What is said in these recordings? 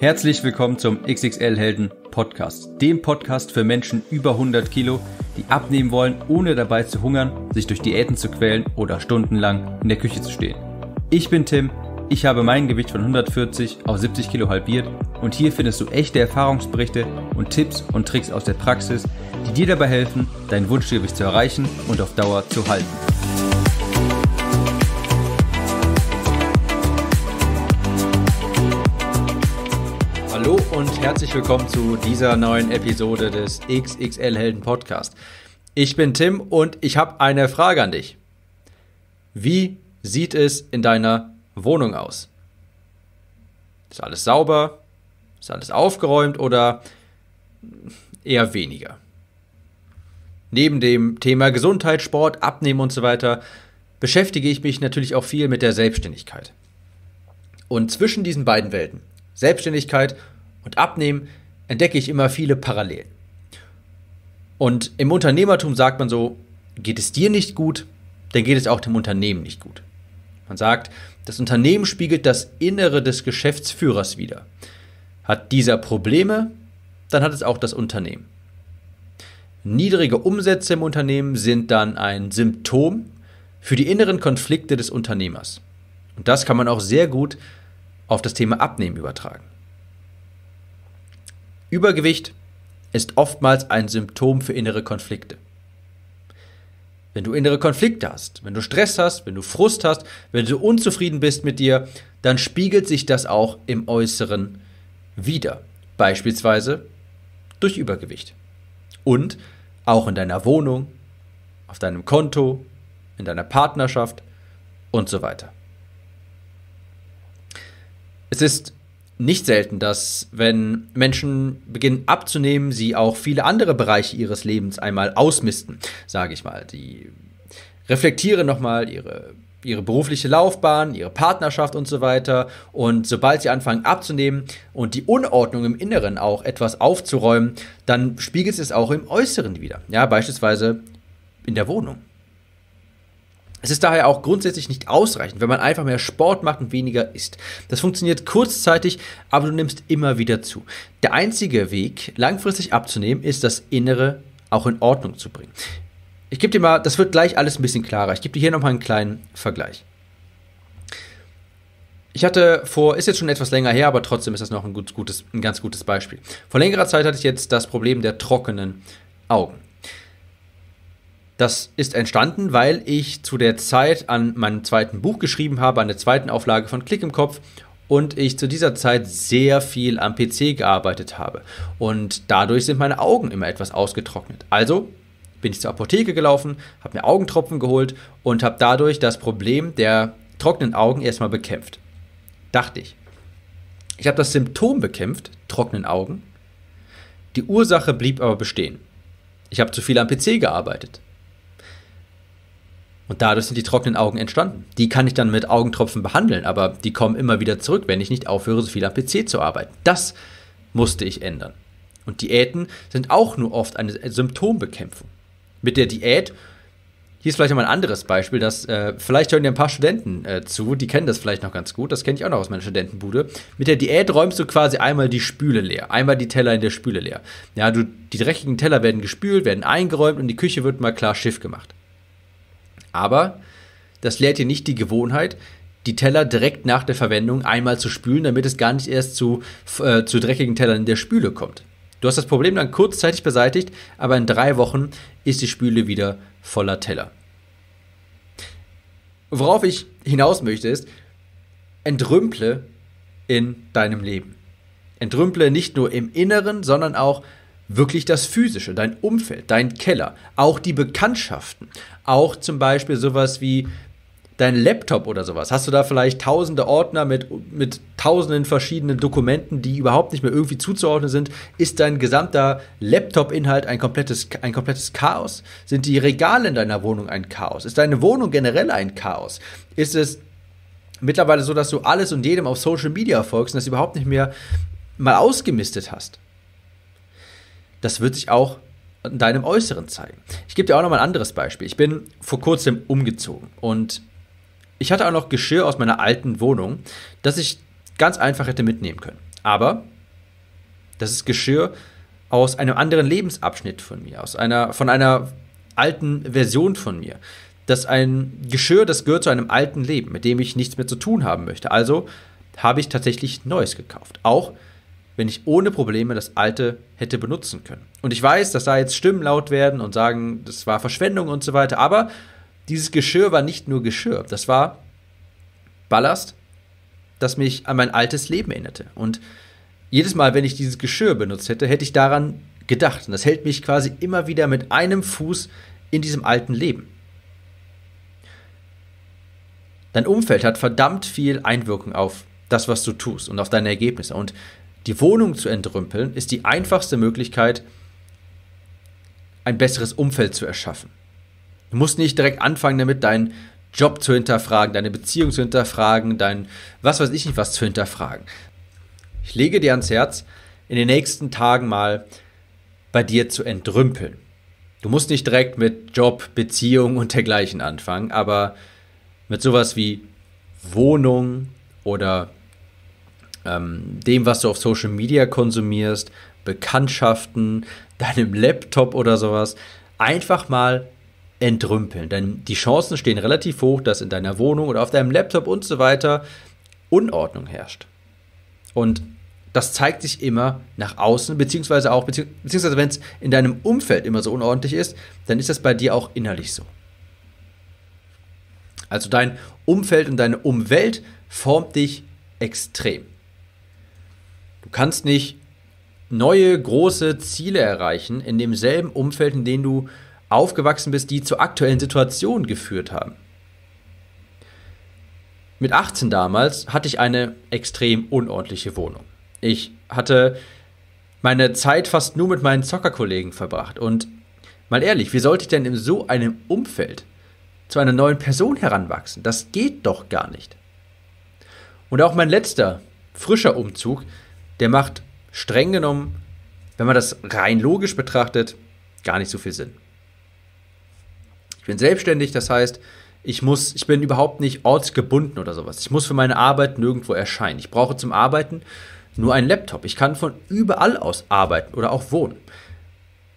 Herzlich willkommen zum XXL Helden Podcast, dem Podcast für Menschen über 100 Kilo, die abnehmen wollen, ohne dabei zu hungern, sich durch Diäten zu quälen oder stundenlang in der Küche zu stehen. Ich bin Tim, ich habe mein Gewicht von 140 auf 70 Kilo halbiert und hier findest du echte Erfahrungsberichte und Tipps und Tricks aus der Praxis, die dir dabei helfen, dein Wunschgewicht zu erreichen und auf Dauer zu halten. Hallo und herzlich willkommen zu dieser neuen Episode des XXL Helden Podcast. Ich bin Tim und ich habe eine Frage an dich. Wie sieht es in deiner Wohnung aus? Ist alles sauber? Ist alles aufgeräumt oder eher weniger? Neben dem Thema Gesundheit, Sport, Abnehmen und so weiter beschäftige ich mich natürlich auch viel mit der Selbstständigkeit. Und zwischen diesen beiden Welten, Selbstständigkeit und Abnehmen entdecke ich immer viele Parallelen. Und im Unternehmertum sagt man so, geht es dir nicht gut, dann geht es auch dem Unternehmen nicht gut. Man sagt, das Unternehmen spiegelt das Innere des Geschäftsführers wider. Hat dieser Probleme, dann hat es auch das Unternehmen. Niedrige Umsätze im Unternehmen sind dann ein Symptom für die inneren Konflikte des Unternehmers. Und das kann man auch sehr gut auf das Thema Abnehmen übertragen. Übergewicht ist oftmals ein Symptom für innere Konflikte. Wenn du innere Konflikte hast, wenn du Stress hast, wenn du Frust hast, wenn du unzufrieden bist mit dir, dann spiegelt sich das auch im Äußeren wieder. Beispielsweise durch Übergewicht. Und auch in deiner Wohnung, auf deinem Konto, in deiner Partnerschaft und so weiter. Es ist nicht selten, dass wenn Menschen beginnen abzunehmen, sie auch viele andere Bereiche ihres Lebens einmal ausmisten, sage ich mal. Sie reflektieren nochmal ihre, ihre berufliche Laufbahn, ihre Partnerschaft und so weiter. Und sobald sie anfangen abzunehmen und die Unordnung im Inneren auch etwas aufzuräumen, dann spiegelt es auch im Äußeren wieder. Ja, beispielsweise in der Wohnung. Es ist daher auch grundsätzlich nicht ausreichend, wenn man einfach mehr Sport macht und weniger isst. Das funktioniert kurzzeitig, aber du nimmst immer wieder zu. Der einzige Weg, langfristig abzunehmen, ist das Innere auch in Ordnung zu bringen. Ich gebe dir mal, das wird gleich alles ein bisschen klarer. Ich gebe dir hier nochmal einen kleinen Vergleich. Ich hatte vor, ist jetzt schon etwas länger her, aber trotzdem ist das noch ein, gut, gutes, ein ganz gutes Beispiel. Vor längerer Zeit hatte ich jetzt das Problem der trockenen Augen. Das ist entstanden, weil ich zu der Zeit an meinem zweiten Buch geschrieben habe, an der zweiten Auflage von Klick im Kopf und ich zu dieser Zeit sehr viel am PC gearbeitet habe. Und dadurch sind meine Augen immer etwas ausgetrocknet. Also bin ich zur Apotheke gelaufen, habe mir Augentropfen geholt und habe dadurch das Problem der trockenen Augen erstmal bekämpft. Dachte ich. Ich habe das Symptom bekämpft, trockenen Augen. Die Ursache blieb aber bestehen. Ich habe zu viel am PC gearbeitet. Und dadurch sind die trockenen Augen entstanden. Die kann ich dann mit Augentropfen behandeln, aber die kommen immer wieder zurück, wenn ich nicht aufhöre, so viel am PC zu arbeiten. Das musste ich ändern. Und Diäten sind auch nur oft eine Symptombekämpfung. Mit der Diät, hier ist vielleicht mal ein anderes Beispiel, dass äh, vielleicht hören dir ein paar Studenten äh, zu, die kennen das vielleicht noch ganz gut, das kenne ich auch noch aus meiner Studentenbude. Mit der Diät räumst du quasi einmal die Spüle leer, einmal die Teller in der Spüle leer. Ja, du, die dreckigen Teller werden gespült, werden eingeräumt und die Küche wird mal klar Schiff gemacht. Aber das lehrt dir nicht die Gewohnheit, die Teller direkt nach der Verwendung einmal zu spülen, damit es gar nicht erst zu, äh, zu dreckigen Tellern in der Spüle kommt. Du hast das Problem dann kurzzeitig beseitigt, aber in drei Wochen ist die Spüle wieder voller Teller. Worauf ich hinaus möchte ist, entrümple in deinem Leben. Entrümple nicht nur im Inneren, sondern auch wirklich das Physische, dein Umfeld, dein Keller, auch die Bekanntschaften, auch zum Beispiel sowas wie dein Laptop oder sowas? Hast du da vielleicht tausende Ordner mit, mit tausenden verschiedenen Dokumenten, die überhaupt nicht mehr irgendwie zuzuordnen sind? Ist dein gesamter Laptop-Inhalt ein komplettes, ein komplettes Chaos? Sind die Regale in deiner Wohnung ein Chaos? Ist deine Wohnung generell ein Chaos? Ist es mittlerweile so, dass du alles und jedem auf Social Media folgst und das überhaupt nicht mehr mal ausgemistet hast? Das wird sich auch deinem Äußeren zeigen. Ich gebe dir auch noch mal ein anderes Beispiel. Ich bin vor kurzem umgezogen und ich hatte auch noch Geschirr aus meiner alten Wohnung, das ich ganz einfach hätte mitnehmen können. Aber das ist Geschirr aus einem anderen Lebensabschnitt von mir, aus einer, von einer alten Version von mir. Das ist ein Geschirr, das gehört zu einem alten Leben, mit dem ich nichts mehr zu tun haben möchte. Also habe ich tatsächlich Neues gekauft. Auch wenn ich ohne Probleme das alte hätte benutzen können. Und ich weiß, dass da jetzt Stimmen laut werden und sagen, das war Verschwendung und so weiter, aber dieses Geschirr war nicht nur Geschirr, das war Ballast, das mich an mein altes Leben erinnerte. Und jedes Mal, wenn ich dieses Geschirr benutzt hätte, hätte ich daran gedacht. Und das hält mich quasi immer wieder mit einem Fuß in diesem alten Leben. Dein Umfeld hat verdammt viel Einwirkung auf das, was du tust und auf deine Ergebnisse. Und die Wohnung zu entrümpeln ist die einfachste Möglichkeit, ein besseres Umfeld zu erschaffen. Du musst nicht direkt anfangen damit, deinen Job zu hinterfragen, deine Beziehung zu hinterfragen, dein was weiß ich nicht was zu hinterfragen. Ich lege dir ans Herz, in den nächsten Tagen mal bei dir zu entrümpeln. Du musst nicht direkt mit Job, Beziehung und dergleichen anfangen, aber mit sowas wie Wohnung oder ähm, dem, was du auf Social Media konsumierst, Bekanntschaften, deinem Laptop oder sowas, einfach mal entrümpeln. Denn die Chancen stehen relativ hoch, dass in deiner Wohnung oder auf deinem Laptop und so weiter Unordnung herrscht. Und das zeigt sich immer nach außen, beziehungsweise auch, beziehungsweise wenn es in deinem Umfeld immer so unordentlich ist, dann ist das bei dir auch innerlich so. Also dein Umfeld und deine Umwelt formt dich extrem. Du kannst nicht neue große Ziele erreichen in demselben Umfeld, in dem du aufgewachsen bist, die zur aktuellen Situation geführt haben. Mit 18 damals hatte ich eine extrem unordentliche Wohnung. Ich hatte meine Zeit fast nur mit meinen Zockerkollegen verbracht. Und mal ehrlich, wie sollte ich denn in so einem Umfeld zu einer neuen Person heranwachsen? Das geht doch gar nicht. Und auch mein letzter, frischer Umzug der macht streng genommen, wenn man das rein logisch betrachtet, gar nicht so viel Sinn. Ich bin selbstständig, das heißt, ich muss, ich bin überhaupt nicht ortsgebunden oder sowas. Ich muss für meine Arbeit nirgendwo erscheinen. Ich brauche zum Arbeiten nur einen Laptop. Ich kann von überall aus arbeiten oder auch wohnen.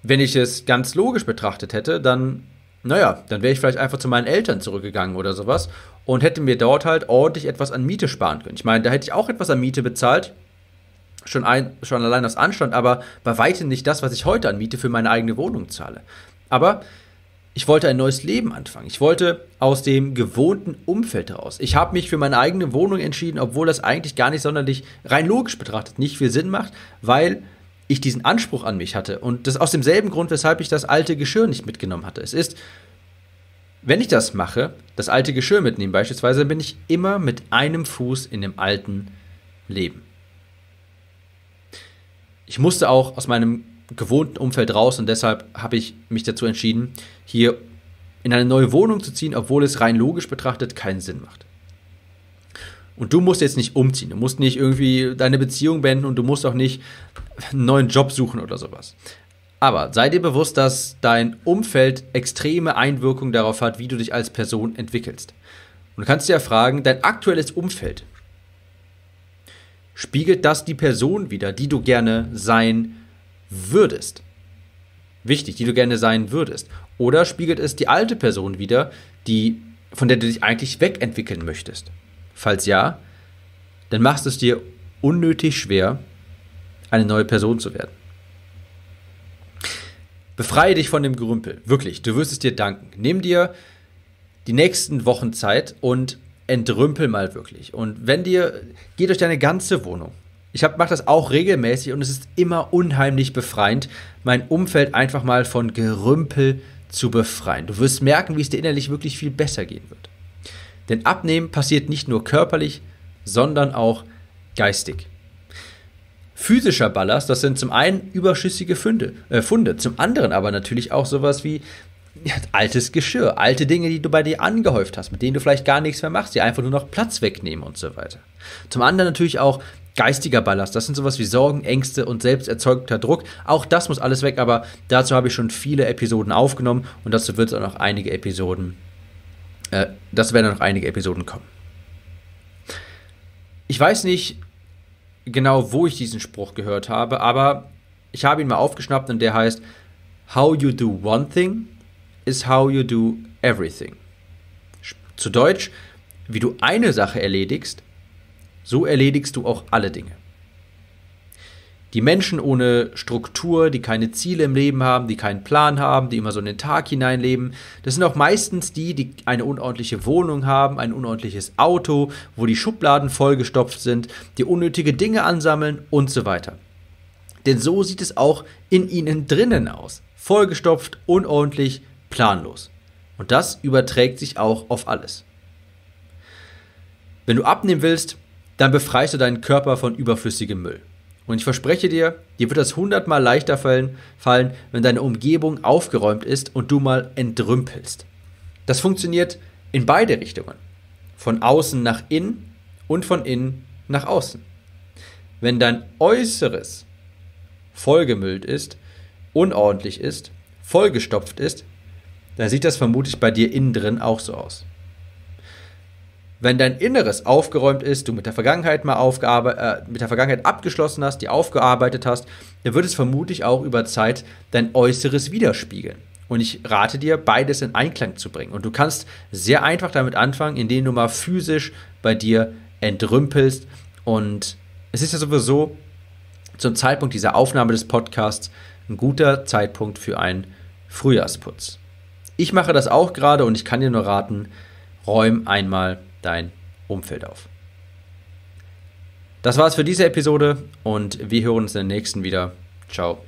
Wenn ich es ganz logisch betrachtet hätte, dann, naja, dann wäre ich vielleicht einfach zu meinen Eltern zurückgegangen oder sowas und hätte mir dort halt ordentlich etwas an Miete sparen können. Ich meine, da hätte ich auch etwas an Miete bezahlt, schon, ein, schon allein aus Anstand, aber bei weitem nicht das, was ich heute an Miete für meine eigene Wohnung zahle. Aber ich wollte ein neues Leben anfangen. Ich wollte aus dem gewohnten Umfeld heraus. Ich habe mich für meine eigene Wohnung entschieden, obwohl das eigentlich gar nicht sonderlich rein logisch betrachtet nicht viel Sinn macht, weil ich diesen Anspruch an mich hatte. Und das aus demselben Grund, weshalb ich das alte Geschirr nicht mitgenommen hatte. Es ist, wenn ich das mache, das alte Geschirr mitnehmen beispielsweise, dann bin ich immer mit einem Fuß in dem alten Leben ich musste auch aus meinem gewohnten Umfeld raus und deshalb habe ich mich dazu entschieden, hier in eine neue Wohnung zu ziehen, obwohl es rein logisch betrachtet keinen Sinn macht. Und du musst jetzt nicht umziehen, du musst nicht irgendwie deine Beziehung beenden und du musst auch nicht einen neuen Job suchen oder sowas. Aber sei dir bewusst, dass dein Umfeld extreme Einwirkungen darauf hat, wie du dich als Person entwickelst. Und du kannst dir ja fragen, dein aktuelles Umfeld, spiegelt das die Person wider, die du gerne sein würdest. Wichtig, die du gerne sein würdest. Oder spiegelt es die alte Person wider, die, von der du dich eigentlich wegentwickeln möchtest? Falls ja, dann machst du es dir unnötig schwer, eine neue Person zu werden. Befreie dich von dem Gerümpel. Wirklich, du wirst es dir danken. Nimm dir die nächsten Wochen Zeit und entrümpel mal wirklich. Und wenn dir, geh durch deine ganze Wohnung. Ich mache das auch regelmäßig und es ist immer unheimlich befreiend, mein Umfeld einfach mal von Gerümpel zu befreien. Du wirst merken, wie es dir innerlich wirklich viel besser gehen wird. Denn Abnehmen passiert nicht nur körperlich, sondern auch geistig. Physischer Ballast, das sind zum einen überschüssige Funde, äh Funde, zum anderen aber natürlich auch sowas wie ja, altes Geschirr, alte Dinge, die du bei dir angehäuft hast, mit denen du vielleicht gar nichts mehr machst, die einfach nur noch Platz wegnehmen und so weiter. Zum anderen natürlich auch geistiger Ballast. Das sind sowas wie Sorgen, Ängste und selbst erzeugter Druck. Auch das muss alles weg, aber dazu habe ich schon viele Episoden aufgenommen und dazu wird es auch noch einige Episoden, äh, das werden noch einige Episoden kommen. Ich weiß nicht genau, wo ich diesen Spruch gehört habe, aber ich habe ihn mal aufgeschnappt und der heißt How you do one thing is how you do everything. Zu Deutsch, wie du eine Sache erledigst, so erledigst du auch alle Dinge. Die Menschen ohne Struktur, die keine Ziele im Leben haben, die keinen Plan haben, die immer so in den Tag hineinleben, das sind auch meistens die, die eine unordentliche Wohnung haben, ein unordentliches Auto, wo die Schubladen vollgestopft sind, die unnötige Dinge ansammeln und so weiter. Denn so sieht es auch in ihnen drinnen aus. Vollgestopft, unordentlich, planlos. Und das überträgt sich auch auf alles. Wenn du abnehmen willst, dann befreist du deinen Körper von überflüssigem Müll. Und ich verspreche dir, dir wird das hundertmal leichter fallen, wenn deine Umgebung aufgeräumt ist und du mal entrümpelst. Das funktioniert in beide Richtungen. Von außen nach innen und von innen nach außen. Wenn dein Äußeres vollgemüllt ist, unordentlich ist, vollgestopft ist, dann sieht das vermutlich bei dir innen drin auch so aus. Wenn dein Inneres aufgeräumt ist, du mit der Vergangenheit mal aufgearbeitet, äh, mit der Vergangenheit abgeschlossen hast, die aufgearbeitet hast, dann wird es vermutlich auch über Zeit dein Äußeres widerspiegeln. Und ich rate dir, beides in Einklang zu bringen. Und du kannst sehr einfach damit anfangen, indem du mal physisch bei dir entrümpelst. Und es ist ja sowieso zum Zeitpunkt dieser Aufnahme des Podcasts ein guter Zeitpunkt für einen Frühjahrsputz. Ich mache das auch gerade und ich kann dir nur raten, räum einmal dein Umfeld auf. Das war's für diese Episode und wir hören uns in der nächsten wieder. Ciao.